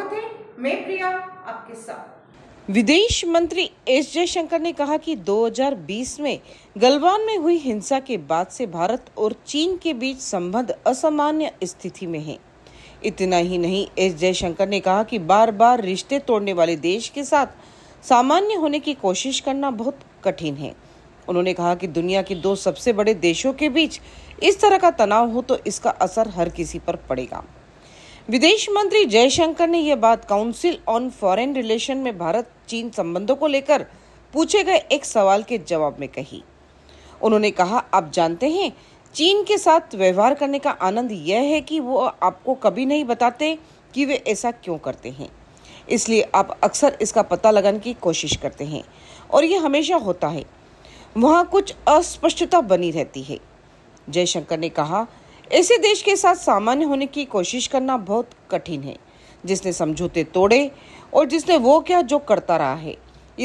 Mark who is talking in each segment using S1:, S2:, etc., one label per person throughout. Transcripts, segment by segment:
S1: स्वागत है मैं प्रिया आपके साथ विदेश मंत्री एस जयशंकर ने कहा कि 2020 में गलवान में हुई हिंसा के बाद से भारत और चीन के बीच संबंध असामान्य स्थिति में है इतना ही नहीं एस जयशंकर ने कहा कि बार बार रिश्ते तोड़ने वाले देश के साथ सामान्य होने की कोशिश करना बहुत कठिन है उन्होंने कहा कि दुनिया के दो सबसे बड़े देशों के बीच इस तरह का तनाव हो तो इसका असर हर किसी पर पड़ेगा विदेश मंत्री जयशंकर ने यह बात काउंसिल ऑन फॉरेन रिलेशन में भारत चीन संबंधों को लेकर पूछे गए एक सवाल के जवाब में कही उन्होंने कहा आप जानते हैं चीन के साथ व्यवहार करने का आनंद यह है कि वो आपको कभी नहीं बताते कि वे ऐसा क्यों करते हैं इसलिए आप अक्सर इसका पता लगाने की कोशिश करते हैं और ये हमेशा होता है वहाँ कुछ अस्पष्टता बनी रहती है जयशंकर ने कहा ऐसे देश के साथ सामान्य होने की कोशिश करना बहुत कठिन है जिसने समझौते तोड़े और जिसने वो क्या जो करता रहा है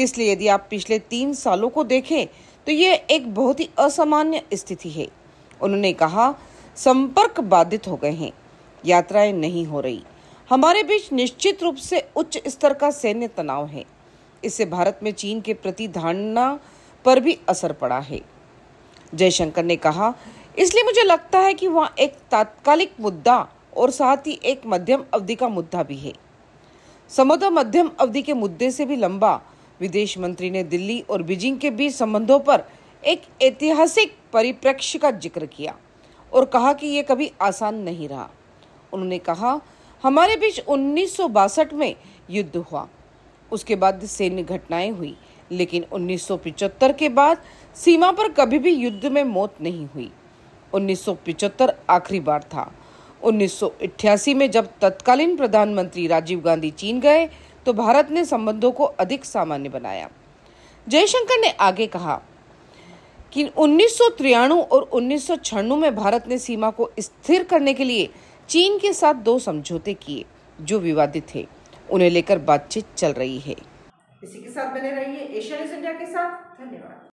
S1: इसलिए यदि आप पिछले तीन सालों को देखें तो ये एक बहुत ही असामान्य स्थिति है उन्होंने कहा संपर्क बाधित हो गए हैं यात्राएं नहीं हो रही हमारे बीच निश्चित रूप से उच्च स्तर का सैन्य तनाव है इससे भारत में चीन के प्रति धारणा पर भी असर पड़ा है जयशंकर ने कहा इसलिए मुझे लगता है कि वहाँ एक तात्कालिक मुद्दा और साथ ही एक मध्यम अवधि का मुद्दा भी है समुद्र मध्यम अवधि के मुद्दे से भी लंबा विदेश मंत्री ने दिल्ली और बीजिंग के बीच संबंधों पर एक ऐतिहासिक परिप्रेक्ष्य का जिक्र किया और कहा कि ये कभी आसान नहीं रहा उन्होंने कहा हमारे बीच उन्नीस में युद्ध हुआ उसके बाद सैन्य घटनाएं हुई लेकिन उन्नीस के बाद सीमा पर कभी भी युद्ध में मौत नहीं हुई 1975 आखिरी बार था 1988 में जब तत्कालीन प्रधानमंत्री राजीव गांधी चीन गए तो भारत ने संबंधों को अधिक सामान्य बनाया जयशंकर ने आगे कहा कि उन्नीस और उन्नीस में भारत ने सीमा को स्थिर करने के लिए चीन के साथ दो समझौते किए जो विवादित थे उन्हें लेकर बातचीत चल रही है इसी के साथ बने रहिए न्यूज इंडिया के साथ धन्यवाद